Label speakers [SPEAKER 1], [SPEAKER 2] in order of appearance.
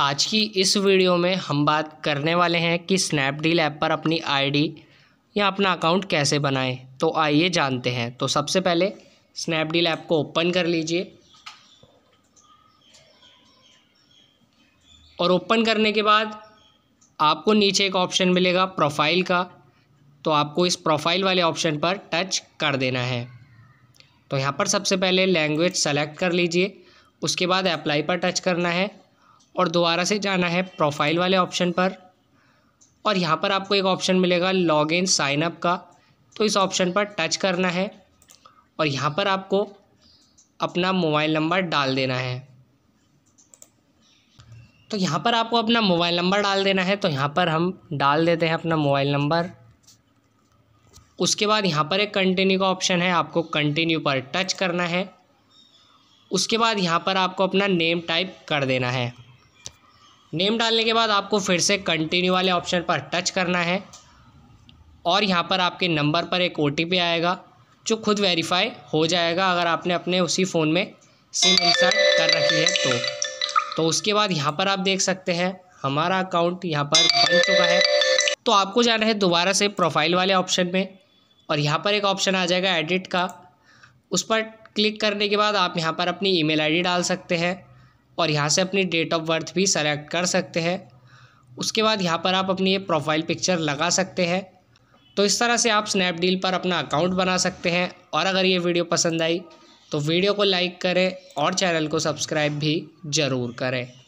[SPEAKER 1] आज की इस वीडियो में हम बात करने वाले हैं कि स्नैपडील ऐप पर अपनी आईडी या अपना अकाउंट कैसे बनाएं तो आइए जानते हैं तो सबसे पहले स्नैपडील ऐप को ओपन कर लीजिए और ओपन करने के बाद आपको नीचे एक ऑप्शन मिलेगा प्रोफाइल का तो आपको इस प्रोफाइल वाले ऑप्शन पर टच कर देना है तो यहाँ पर सबसे पहले लैंग्वेज सेलेक्ट कर लीजिए उसके बाद अप्लाई पर टच करना है और दोबारा से जाना है प्रोफाइल वाले ऑप्शन पर और यहाँ पर आपको एक ऑप्शन मिलेगा लॉग इन साइनअप का तो इस ऑप्शन पर टच करना है और यहाँ पर आपको अपना मोबाइल नंबर डाल देना है तो यहाँ पर आपको अपना मोबाइल नंबर डाल देना है तो यहाँ पर हम डाल देते हैं अपना मोबाइल नंबर उसके बाद यहाँ पर एक कंटिन्यू का ऑप्शन है आपको कंटिन्यू पर टच करना है उसके बाद यहाँ पर आपको अपना नेम टाइप कर देना है नेम डालने के बाद आपको फिर से कंटिन्यू वाले ऑप्शन पर टच करना है और यहाँ पर आपके नंबर पर एक ओ आएगा जो खुद वेरीफाई हो जाएगा अगर आपने अपने उसी फ़ोन में सिम इंसर्ट कर रखी है तो तो उसके बाद यहाँ पर आप देख सकते हैं हमारा अकाउंट यहाँ पर बन चुका है तो आपको जाना है दोबारा से प्रोफाइल वाले ऑप्शन में और यहाँ पर एक ऑप्शन आ जाएगा एडिट का उस पर क्लिक करने के बाद आप यहाँ पर अपनी ईमेल आईडी डाल सकते हैं और यहाँ से अपनी डेट ऑफ बर्थ भी सेलेक्ट कर सकते हैं उसके बाद यहाँ पर आप अपनी ये प्रोफाइल पिक्चर लगा सकते हैं तो इस तरह से आप स्नैपडील पर अपना अकाउंट बना सकते हैं और अगर ये वीडियो पसंद आई तो वीडियो को लाइक करें और चैनल को सब्सक्राइब भी ज़रूर करें